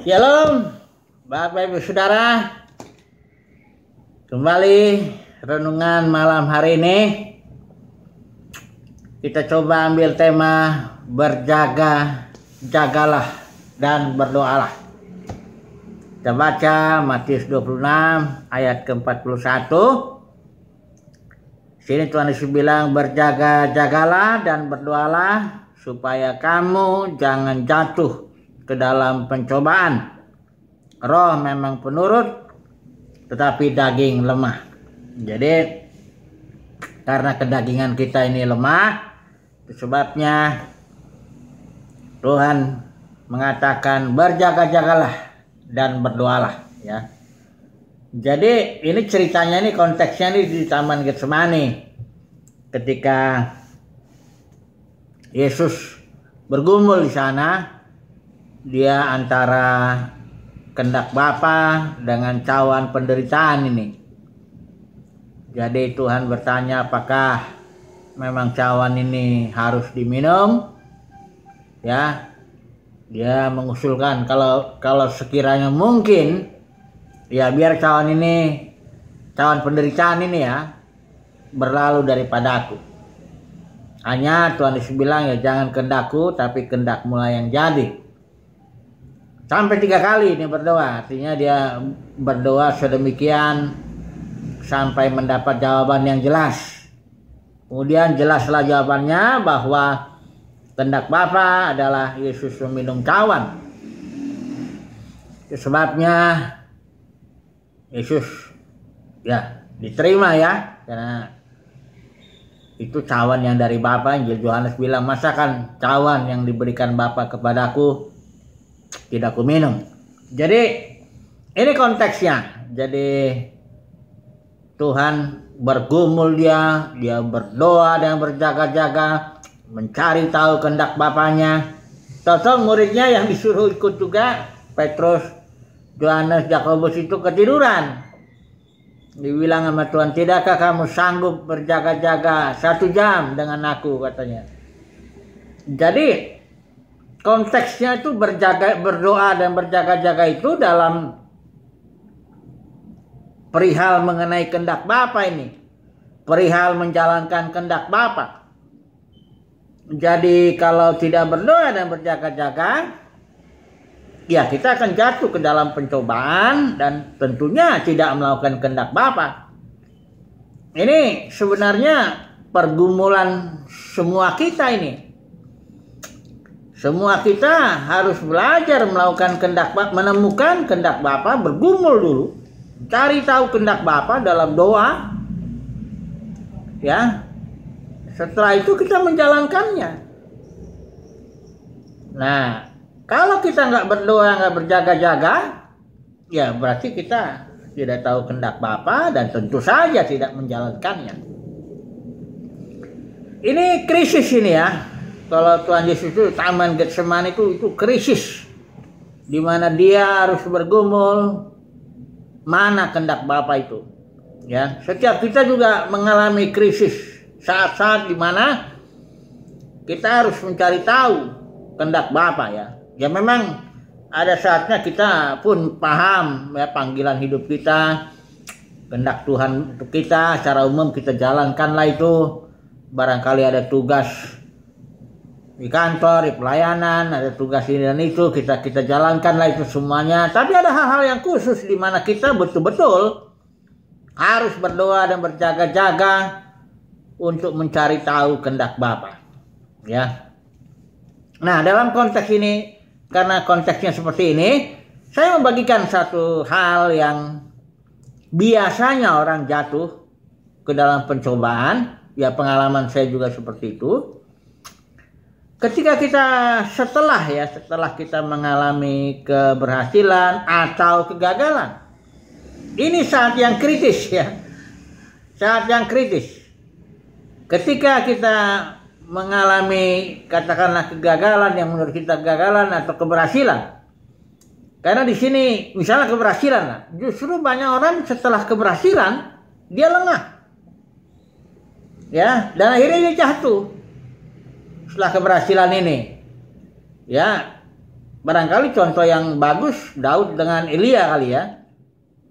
Shalom, ya, bapak ibu saudara. Kembali renungan malam hari ini. Kita coba ambil tema berjaga, jagalah dan berdoalah. Kita baca Matius 26 ayat ke-41. Sini Tuhan Yesus bilang berjaga, jagalah dan berdoalah supaya kamu jangan jatuh ke dalam pencobaan. Roh memang penurut tetapi daging lemah. Jadi karena kedagingan kita ini lemah, sebabnya Tuhan mengatakan berjaga-jagalah dan berdoalah ya. Jadi ini ceritanya ini konteksnya ini di Taman Getsemani ketika Yesus bergumul di sana dia antara kendak Bapa dengan cawan penderitaan ini. Jadi Tuhan bertanya apakah memang cawan ini harus diminum? Ya. Dia mengusulkan kalau kalau sekiranya mungkin ya biar cawan ini cawan penderitaan ini ya berlalu daripada aku. Hanya Tuhan Yesus bilang ya jangan kendaku tapi kendak mulai yang jadi sampai tiga kali ini berdoa artinya dia berdoa sedemikian sampai mendapat jawaban yang jelas kemudian jelaslah jawabannya bahwa kehendak Bapa adalah Yesus meminum cawan sebabnya Yesus ya diterima ya karena itu cawan yang dari Bapa Injil Yohanes bilang masakan cawan yang diberikan Bapa kepadaku tidak ku minum. Jadi ini konteksnya. Jadi Tuhan bergumul dia, dia berdoa dan berjaga-jaga mencari tahu kehendak Bapaknya. Tonton muridnya yang disuruh ikut juga Petrus, Yohanes, Yakobus itu ketiduran. Dibilang sama Tuhan, tidakkah kamu sanggup berjaga-jaga satu jam dengan aku katanya. Jadi konteksnya itu berjaga berdoa dan berjaga-jaga itu dalam perihal mengenai kendak Bapak ini. Perihal menjalankan kendak Bapak. Jadi kalau tidak berdoa dan berjaga-jaga, ya kita akan jatuh ke dalam pencobaan dan tentunya tidak melakukan kendak Bapa. Ini sebenarnya pergumulan semua kita ini semua kita harus belajar melakukan kendak Bapa, menemukan kendak Bapa, bergumul dulu. Cari tahu kendak Bapa dalam doa. Ya. Setelah itu kita menjalankannya. Nah, kalau kita nggak berdoa, nggak berjaga-jaga, ya berarti kita tidak tahu kendak Bapa dan tentu saja tidak menjalankannya. Ini krisis ini ya, kalau Tuhan Yesus itu Taman Getsemani itu itu krisis di mana dia harus bergumul mana kendak Bapa itu. Ya, setiap kita juga mengalami krisis saat-saat di mana kita harus mencari tahu kendak Bapa ya. Ya memang ada saatnya kita pun paham ya panggilan hidup kita, kendak Tuhan untuk kita secara umum kita jalankanlah itu. Barangkali ada tugas di kantor, di pelayanan, ada tugas ini dan itu, kita kita jalankan itu semuanya. Tapi ada hal-hal yang khusus di mana kita betul-betul harus berdoa dan berjaga-jaga untuk mencari tahu kehendak Bapa. Ya. Nah, dalam konteks ini karena konteksnya seperti ini, saya membagikan satu hal yang biasanya orang jatuh ke dalam pencobaan, ya pengalaman saya juga seperti itu ketika kita setelah ya setelah kita mengalami keberhasilan atau kegagalan ini saat yang kritis ya saat yang kritis ketika kita mengalami katakanlah kegagalan yang menurut kita kegagalan atau keberhasilan karena di sini misalnya keberhasilan justru banyak orang setelah keberhasilan dia lengah ya dan akhirnya dia jatuh setelah keberhasilan ini. Ya, barangkali contoh yang bagus Daud dengan Elia kali ya.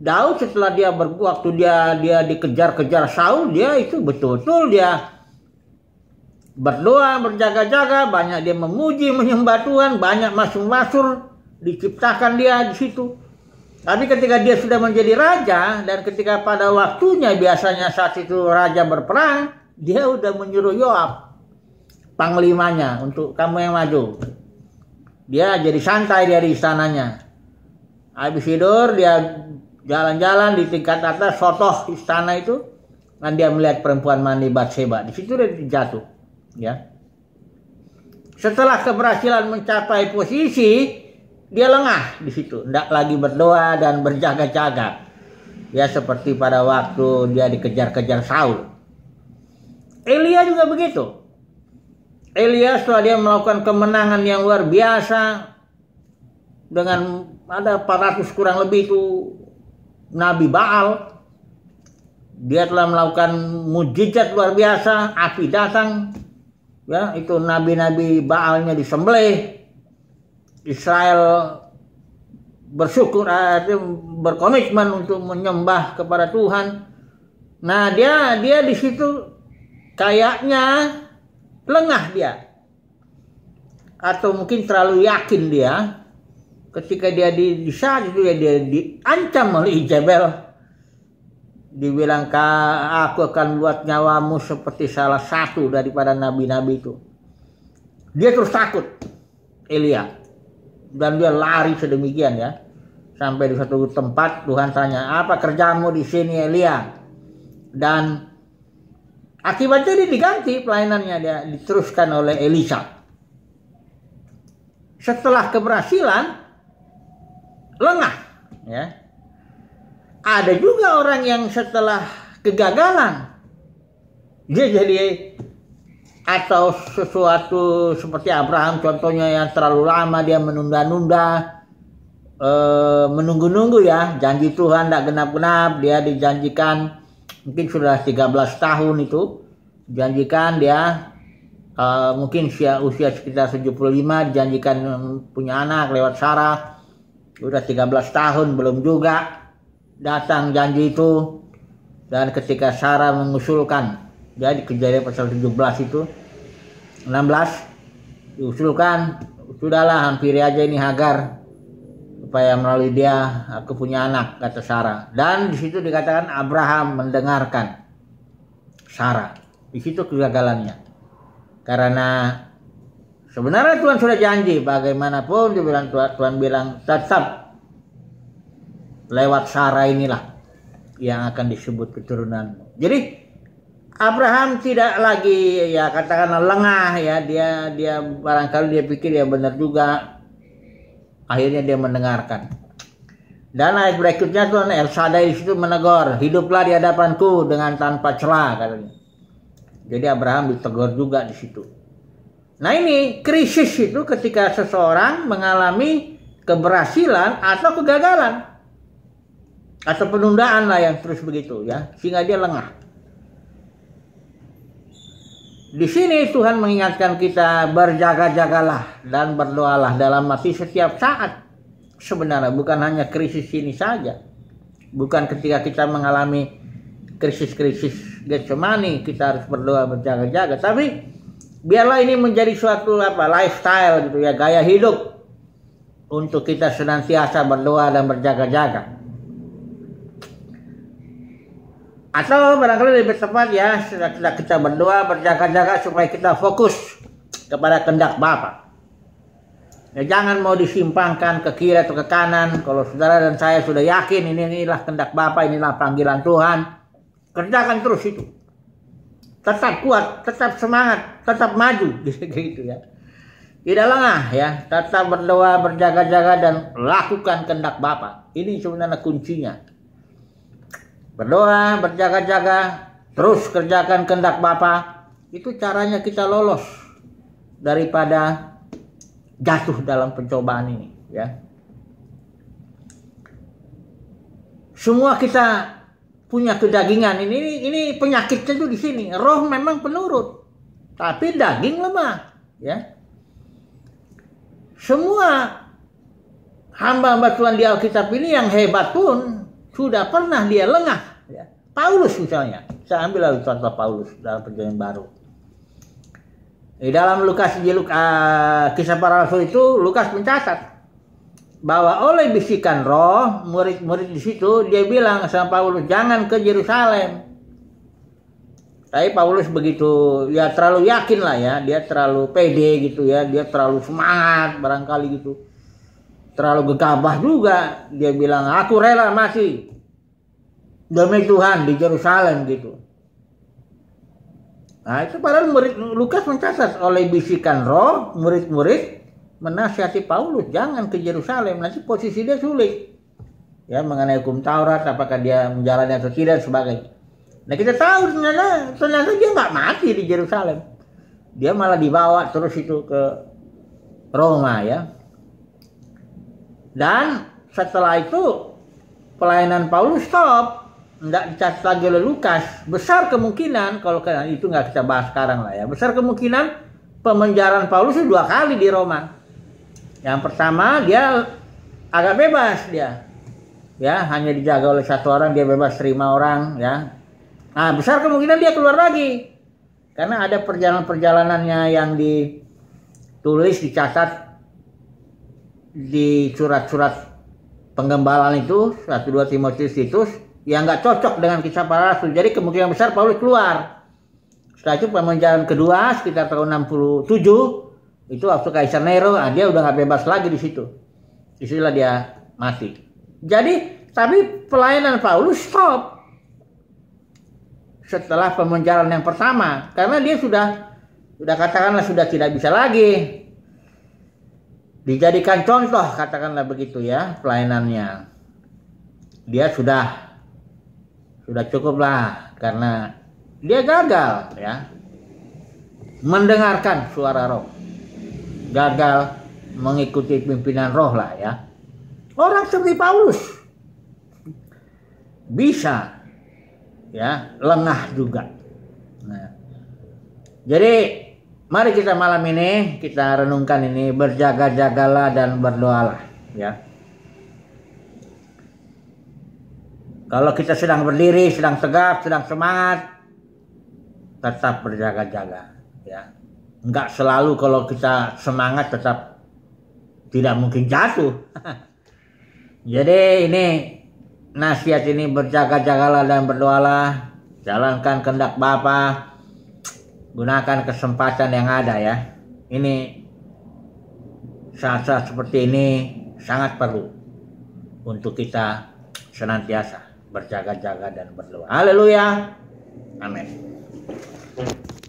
Daud setelah dia berbuat waktu dia dia dikejar-kejar Saul dia itu betul-betul dia berdoa berjaga-jaga banyak dia memuji menyembah Tuhan banyak masuk-masuk diciptakan dia di situ tapi ketika dia sudah menjadi raja dan ketika pada waktunya biasanya saat itu raja berperang dia sudah menyuruh Yoab panglimanya untuk kamu yang maju. Dia jadi santai dia di istananya. Habis tidur dia jalan-jalan di tingkat atas sotoh istana itu dan dia melihat perempuan mandi Batseba. Di situ dia jatuh, ya. Setelah keberhasilan mencapai posisi, dia lengah di situ, tidak lagi berdoa dan berjaga-jaga. Ya seperti pada waktu dia dikejar-kejar Saul. Elia juga begitu. Elia setelah dia melakukan kemenangan yang luar biasa dengan ada 400 kurang lebih itu Nabi Baal dia telah melakukan mujizat luar biasa api datang ya itu nabi-nabi Baalnya disembelih Israel bersyukur eh, berkomitmen untuk menyembah kepada Tuhan nah dia dia di situ kayaknya Lengah dia. Atau mungkin terlalu yakin dia. Ketika dia di, saat itu ya dia diancam oleh Ijabel. Dibilang aku akan buat nyawamu seperti salah satu daripada nabi-nabi itu. Dia terus takut. Elia. Dan dia lari sedemikian ya. Sampai di satu tempat Tuhan tanya, apa kerjamu di sini Elia? Dan Akibatnya dia diganti pelayanannya dia diteruskan oleh Elisa. Setelah keberhasilan lengah ya. Ada juga orang yang setelah kegagalan dia jadi atau sesuatu seperti Abraham contohnya yang terlalu lama dia menunda-nunda e, menunggu-nunggu ya janji Tuhan tidak genap-genap dia dijanjikan mungkin sudah 13 tahun itu janjikan dia uh, mungkin usia, usia sekitar 75 dijanjikan punya anak lewat Sarah Sudah 13 tahun belum juga datang janji itu dan ketika Sarah mengusulkan jadi kejadian pasal 17 itu 16 diusulkan sudahlah hampiri aja ini Hagar supaya melalui dia aku uh, punya anak kata Sarah dan di situ dikatakan Abraham mendengarkan Sarah di situ kegagalannya karena sebenarnya Tuhan sudah janji bagaimanapun dibilang Tuhan, Tuhan bilang tetap lewat Sarah inilah yang akan disebut keturunan jadi Abraham tidak lagi ya katakanlah lengah ya dia dia barangkali dia pikir ya benar juga Akhirnya dia mendengarkan. Dan ayat berikutnya tuh El Shaddai itu menegur, hiduplah di hadapanku dengan tanpa celah katanya. Jadi Abraham ditegur juga di situ. Nah ini krisis itu ketika seseorang mengalami keberhasilan atau kegagalan atau penundaan lah yang terus begitu ya sehingga dia lengah di sini Tuhan mengingatkan kita berjaga-jagalah dan berdoalah dalam masih setiap saat. Sebenarnya bukan hanya krisis ini saja. Bukan ketika kita mengalami krisis-krisis Getsemani kita harus berdoa berjaga-jaga. Tapi biarlah ini menjadi suatu apa lifestyle gitu ya gaya hidup untuk kita senantiasa berdoa dan berjaga-jaga. atau barangkali lebih tepat ya sudah kita berdoa berjaga-jaga supaya kita fokus kepada kendak Bapa. Ya, jangan mau disimpangkan ke kiri atau ke kanan. Kalau saudara dan saya sudah yakin ini inilah kendak Bapa, inilah panggilan Tuhan, kerjakan terus itu. Tetap kuat, tetap semangat, tetap maju gitu ya. Tidak lengah ya, tetap berdoa, berjaga-jaga dan lakukan kendak Bapa. Ini sebenarnya kuncinya Berdoa, berjaga-jaga, terus kerjakan kehendak Bapa. Itu caranya kita lolos daripada jatuh dalam pencobaan ini, ya. Semua kita punya kedagingan ini ini penyakitnya itu di sini. Roh memang penurut, tapi daging lemah, ya. Semua hamba-hamba Tuhan di Alkitab ini yang hebat pun sudah pernah dia lengah. Ya. Paulus misalnya, saya ambil lalu contoh Paulus dalam perjanjian baru. Di dalam Lukas di Luka, eh, kisah para rasul itu Lukas mencatat bahwa oleh bisikan roh murid-murid di situ dia bilang sama Paulus jangan ke Yerusalem. Tapi Paulus begitu ya terlalu yakin lah ya, dia terlalu pede gitu ya, dia terlalu semangat barangkali gitu terlalu gegabah juga dia bilang aku rela masih demi Tuhan di Yerusalem gitu nah itu padahal murid Lukas mencatat oleh bisikan roh murid-murid menasihati Paulus jangan ke Yerusalem nanti posisi dia sulit ya mengenai hukum Taurat apakah dia menjalani atau tidak sebagainya nah kita tahu ternyata ternyata dia nggak mati di Yerusalem dia malah dibawa terus itu ke Roma ya dan setelah itu pelayanan Paulus stop, nggak dicatat lagi oleh Lukas. Besar kemungkinan kalau itu nggak kita bahas sekarang lah ya. Besar kemungkinan pemenjaraan Paulus itu dua kali di Roma. Yang pertama dia agak bebas dia, ya hanya dijaga oleh satu orang dia bebas terima orang ya. Nah besar kemungkinan dia keluar lagi karena ada perjalanan-perjalanannya yang ditulis dicatat di surat-surat penggembalaan itu satu dua Timotius itu yang nggak cocok dengan kisah para rasul. Jadi kemungkinan besar Paulus keluar. Setelah itu pemenjaran kedua sekitar tahun 67 itu waktu Kaisar Nero, nah dia udah nggak bebas lagi di situ. Disitulah dia mati. Jadi tapi pelayanan Paulus stop setelah pemenjaran yang pertama karena dia sudah sudah katakanlah sudah tidak bisa lagi dijadikan contoh katakanlah begitu ya pelayanannya dia sudah sudah cukup lah karena dia gagal ya mendengarkan suara roh gagal mengikuti pimpinan roh lah ya orang seperti Paulus bisa ya lengah juga nah, jadi Mari kita malam ini kita renungkan ini berjaga-jagalah dan berdoalah ya. Kalau kita sedang berdiri, sedang tegap, sedang semangat, tetap berjaga-jaga ya. Enggak selalu kalau kita semangat tetap tidak mungkin jatuh. Jadi ini nasihat ini berjaga-jagalah dan berdoalah, jalankan kehendak Bapa, gunakan kesempatan yang ada ya. Ini saat-saat seperti ini sangat perlu untuk kita senantiasa berjaga-jaga dan berdoa. Haleluya. Amin.